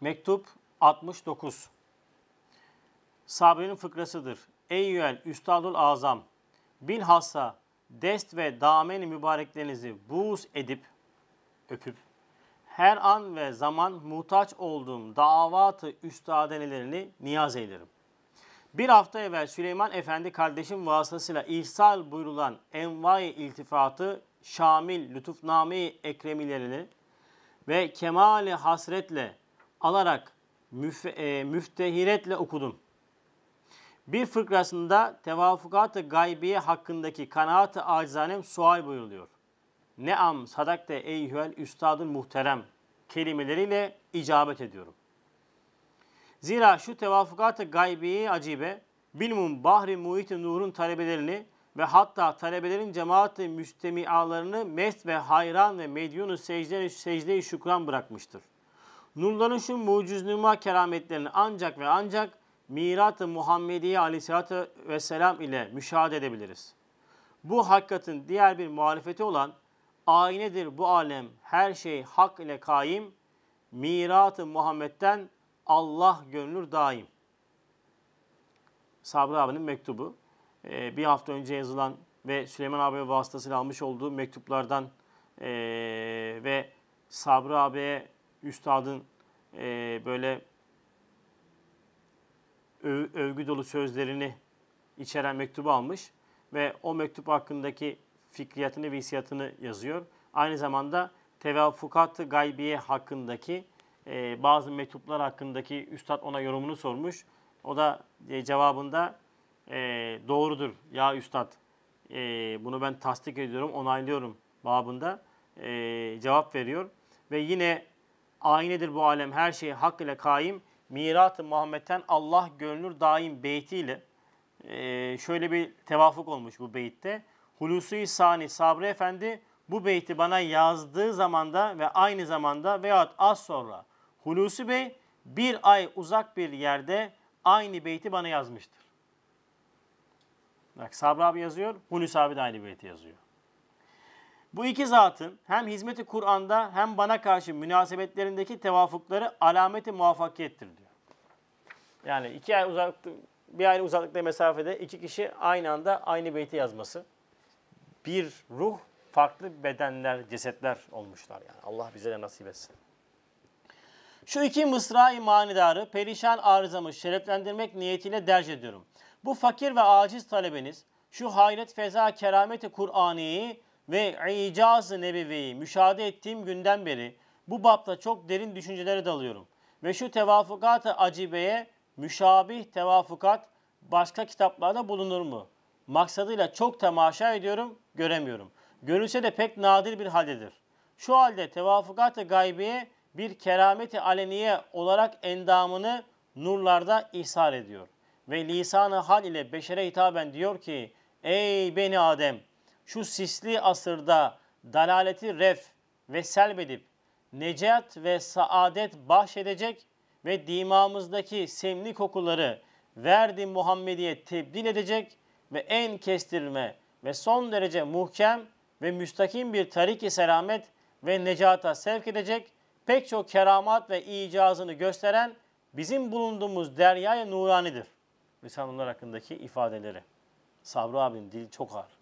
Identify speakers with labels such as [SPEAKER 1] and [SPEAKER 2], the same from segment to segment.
[SPEAKER 1] Mektup 69 Sabrinin fıkrasıdır. Ey yüel üstadul azam bilhassa dest ve dameni mübareklerinizi buğz edip öpüp her an ve zaman muhtaç olduğum davatı üstadenelerini niyaz ederim. Bir hafta evvel Süleyman Efendi kardeşim vasıtasıyla ihsal buyrulan envai iltifatı şamil lütufname-i ekremilerini ve kemali hasretle alarak müf e, müftehiretle okudum. Bir fıkrasında tevafukat-ı gaybiye hakkındaki kanaat-ı acizanem sual buyuruluyor. am sadakte eyhüel üstadın muhterem kelimeleriyle icabet ediyorum. Zira şu tevafukat-ı gaybiye acibe bilmum bahri muhit-i nurun talebelerini ve hatta talebelerin cemaati i müstemialarını mest ve hayran ve medyunu secde-i secde şükran bırakmıştır.'' Nurların şu mucizlüma kerametlerini ancak ve ancak Mirat-ı Muhammediye aleyhissalatü vesselam ile müşahede edebiliriz. Bu hakikatin diğer bir muhalefeti olan aynedir bu alem her şey hak ile kaim, mirat-ı Muhammed'den Allah görünür daim. Sabri abinin mektubu. Ee, bir hafta önce yazılan ve Süleyman abi vasıtasıyla almış olduğu mektuplardan ee, ve Sabri abiye üstadın e, böyle öv, övgü dolu sözlerini içeren mektubu almış ve o mektup hakkındaki fikriyatını ve hissiyatını yazıyor. Aynı zamanda tevafukat-ı gaybiye hakkındaki e, bazı mektuplar hakkındaki üstad ona yorumunu sormuş. O da e, cevabında e, doğrudur ya üstad e, bunu ben tasdik ediyorum onaylıyorum babında e, cevap veriyor. Ve yine Aynedir bu alem her şeyi hak ile kaim. Mirat-ı Muhammed'den Allah görünür daim beytiyle e, şöyle bir tevafuk olmuş bu beytte. Hulusi Sani Sabri Efendi bu beyti bana yazdığı zamanda ve aynı zamanda veyahut az sonra Hulusi Bey bir ay uzak bir yerde aynı beyti bana yazmıştır. Bak Sabri abi yazıyor, Hulusi abi de aynı beyti yazıyor. Bu iki zatın hem hizmeti Kur'an'da hem bana karşı münasebetlerindeki tevafukları alameti muvaffakiyettir diyor. Yani iki ay uzaklık, bir ay uzaklıkta mesafede iki kişi aynı anda aynı beyti yazması. Bir ruh farklı bedenler, cesetler olmuşlar yani. Allah bize de nasip etsin. Şu iki mısra-i manidarı perişan arızamı şereflendirmek niyetiyle derc ediyorum. Bu fakir ve aciz talebeniz şu hayret feza kerameti Kur'an'ı ve İcaz-ı Nebevi'yi müşahede ettiğim günden beri bu bapta çok derin düşüncelere dalıyorum. Ve şu tevafukat-ı acibeye müşabih tevafukat başka kitaplarda bulunur mu? Maksadıyla çok temaşa ediyorum, göremiyorum. Görülse de pek nadir bir haldedir. Şu halde tevafukat-ı gaybiye bir kerameti aleniye olarak endamını nurlarda ihsar ediyor. Ve lisanı hal ile beşere hitaben diyor ki Ey beni Adem şu sisli asırda dalaleti ref ve selbedip necat ve saadet bahşedecek ve dimamızdaki semli kokuları verdi Muhammediye tebdil edecek ve en kestirme ve son derece muhkem ve müstakim bir tarik selamet ve necata sevk edecek pek çok keramat ve icazını gösteren bizim bulunduğumuz deryaya nuranidir. Bunlar hakkındaki ifadeleri. Sabri abinin dili çok ağır.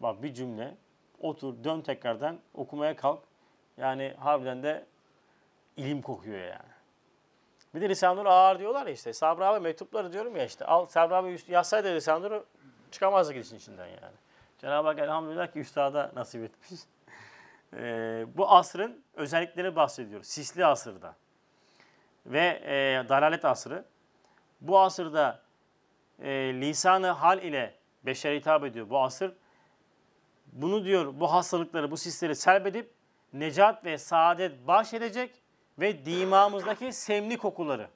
[SPEAKER 1] Bak bir cümle. Otur, dön tekrardan, okumaya kalk. Yani harbiden de ilim kokuyor yani. Bir de Lisanur ağır diyorlar ya işte. Sabri abi mektupları diyorum ya işte. Al Sabri abi yazsaydı Lisanur'u çıkamazdı işin içinden yani. Cenab-ı Hak elhamdülillah ki üstada nasip etmiş. e, bu asrın özelliklerini bahsediyor. Sisli asırda ve e, dalalet asrı. Bu asırda e, lisanı hal ile beşer hitap ediyor. Bu asır bunu diyor bu hastalıkları, bu sisleri serbedip necat ve saadet bahşedecek ve dimağımızdaki semli kokuları.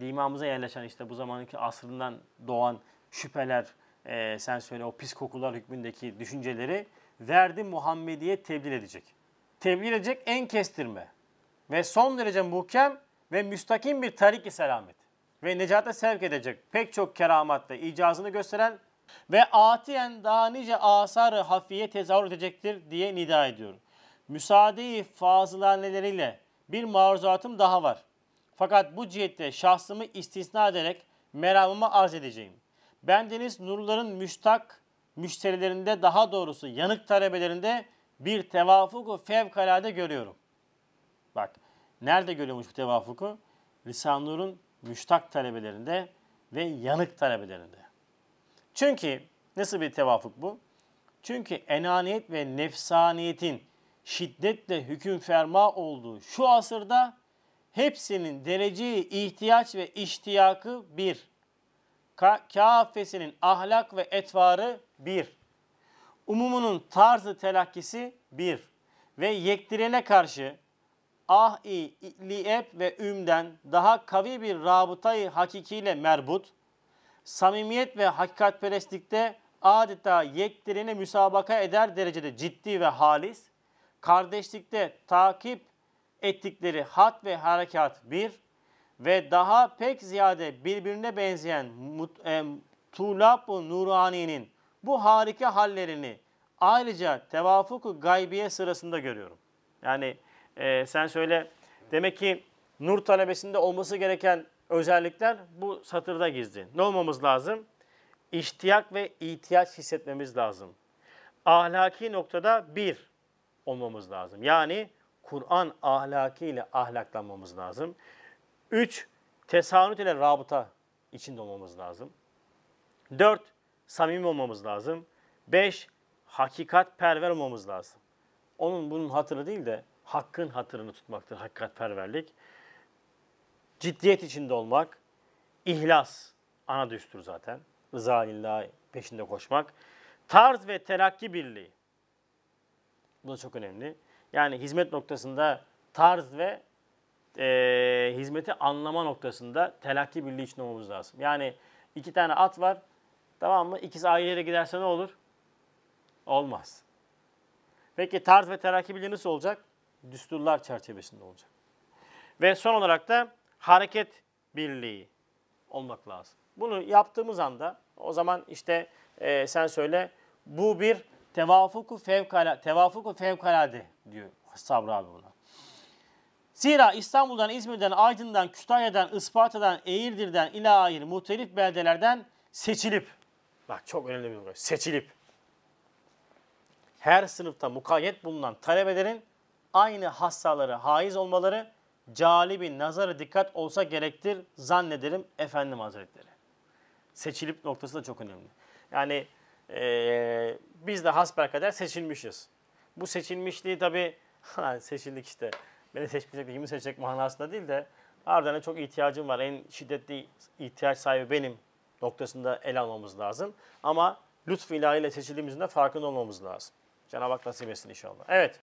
[SPEAKER 1] Dimağımıza yerleşen işte bu zamanki asrından doğan şüpheler, e, sen söyle o pis kokular hükmündeki düşünceleri verdi Muhammediye tebliğ edecek. Tebliğ edecek en kestirme ve son derece muhkem ve müstakim bir tarik-i selamet ve necata sevk edecek pek çok keramat ve icazını gösteren ve atiyen daha nice asarı hafiye tezahür edecektir diye nida ediyorum. Müsaade-i fazılaneleriyle bir maruzatım daha var. Fakat bu cihette şahsımı istisna ederek meramımı arz edeceğim. Bendeniz nurların müştak müşterilerinde daha doğrusu yanık talebelerinde bir tevafuku fevkalade görüyorum. Bak nerede görüyormuş bu tevafuku? Risan Nur'un müştak talebelerinde ve yanık talebelerinde. Çünkü nasıl bir tevafuk bu? Çünkü enaniyet ve nefsaniyetin şiddetle hüküm ferma olduğu şu asırda hepsinin dereceyi ihtiyaç ve iştiyakı bir. kafesinin ahlak ve etvarı bir. Umumunun tarzı telakkisi bir. Ve yektirene karşı ah-i li'eb ve ümden daha kavi bir rabıtayı hakikiyle merbut, samimiyet ve hakikatperestlikte adeta yektirine müsabaka eder derecede ciddi ve halis, kardeşlikte takip ettikleri hat ve harekat bir ve daha pek ziyade birbirine benzeyen e, Tulab-ı Nurani'nin bu harika hallerini ayrıca tevafuku gaybiye sırasında görüyorum. Yani e, sen söyle demek ki nur talebesinde olması gereken özellikler bu satırda gizli. Ne olmamız lazım? İştiyak ve ihtiyaç hissetmemiz lazım. Ahlaki noktada bir olmamız lazım. Yani Kur'an ahlakiyle ahlaklanmamız lazım. Üç, tesanüt ile rabıta içinde olmamız lazım. Dört, samimi olmamız lazım. Beş, hakikat perver olmamız lazım. Onun bunun hatırı değil de hakkın hatırını tutmaktır Hakikat perverlik ciddiyet içinde olmak, ihlas ana düstur zaten. Rıza lillahi peşinde koşmak. Tarz ve terakki birliği. Bu da çok önemli. Yani hizmet noktasında tarz ve e, hizmeti anlama noktasında telakki birliği içinde olmamız lazım. Yani iki tane at var. Tamam mı? İkisi ayrı yere giderse ne olur? Olmaz. Peki tarz ve terakki birliği nasıl olacak? Düsturlar çerçevesinde olacak. Ve son olarak da hareket birliği olmak lazım. Bunu yaptığımız anda o zaman işte e, sen söyle bu bir tevafuku fevkalade, tevafuku fevkalade diyor Sabri abi buna. Zira İstanbul'dan, İzmir'den, Aydın'dan, Kütahya'dan, Isparta'dan, Eğirdir'den, ila ilahir muhtelif beldelerden seçilip, bak çok önemli bir şey, seçilip her sınıfta mukayyet bulunan talebelerin aynı hassaları haiz olmaları bir nazarı dikkat olsa gerektir zannederim efendim hazretleri. Seçilip noktası da çok önemli. Yani e, biz de kadar seçilmişiz. Bu seçilmişliği tabi seçildik işte beni seçmeyecek de kimi seçecek manasında değil de harbiden çok ihtiyacım var. En şiddetli ihtiyaç sahibi benim noktasında ele almamız lazım. Ama lütf ilahiyle seçildiğimizin de farkında olmamız lazım. Cenab-ı Hak nasip etsin inşallah. Evet.